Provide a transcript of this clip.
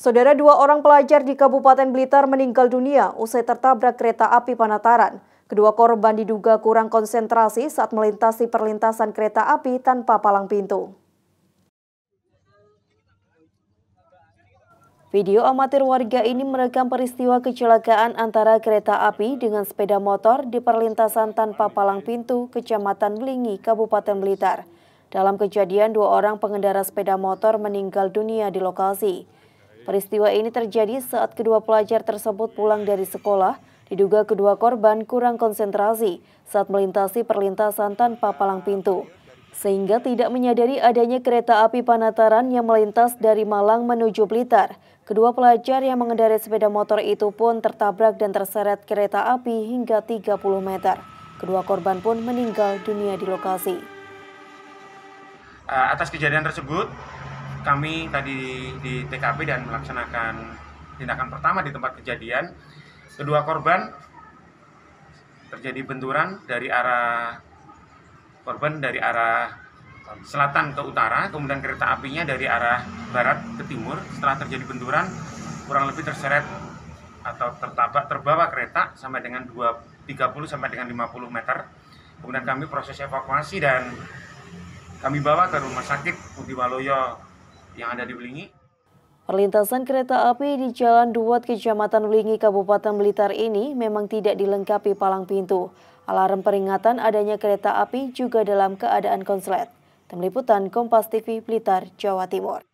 Saudara dua orang pelajar di Kabupaten Blitar meninggal dunia usai tertabrak kereta api Panataran. Kedua korban diduga kurang konsentrasi saat melintasi perlintasan kereta api tanpa palang pintu. Video amatir warga ini merekam peristiwa kecelakaan antara kereta api dengan sepeda motor di perlintasan tanpa palang pintu Kecamatan Blingi, Kabupaten Blitar. Dalam kejadian, dua orang pengendara sepeda motor meninggal dunia di lokasi. Peristiwa ini terjadi saat kedua pelajar tersebut pulang dari sekolah. Diduga kedua korban kurang konsentrasi saat melintasi perlintasan tanpa palang pintu. Sehingga tidak menyadari adanya kereta api Panataran yang melintas dari Malang menuju Blitar. Kedua pelajar yang mengendarai sepeda motor itu pun tertabrak dan terseret kereta api hingga 30 meter. Kedua korban pun meninggal dunia di lokasi. Eh, atas kejadian tersebut, kami tadi di TKP dan melaksanakan tindakan pertama di tempat kejadian. Kedua korban terjadi benturan dari arah korban dari arah selatan ke utara, kemudian kereta apinya dari arah barat ke timur. Setelah terjadi benturan, kurang lebih terseret atau tertabak terbawa kereta sampai dengan 2, 30 sampai dengan 50 meter. Kemudian kami proses evakuasi dan kami bawa ke rumah sakit Budi yang ada di Belingi. Perlintasan kereta api di Jalan Duat, Kecamatan Belingi, Kabupaten Blitar ini memang tidak dilengkapi palang pintu. Alarm peringatan adanya kereta api juga dalam keadaan konslet. Tim Liputan Kompas TV Blitar, Jawa Timur.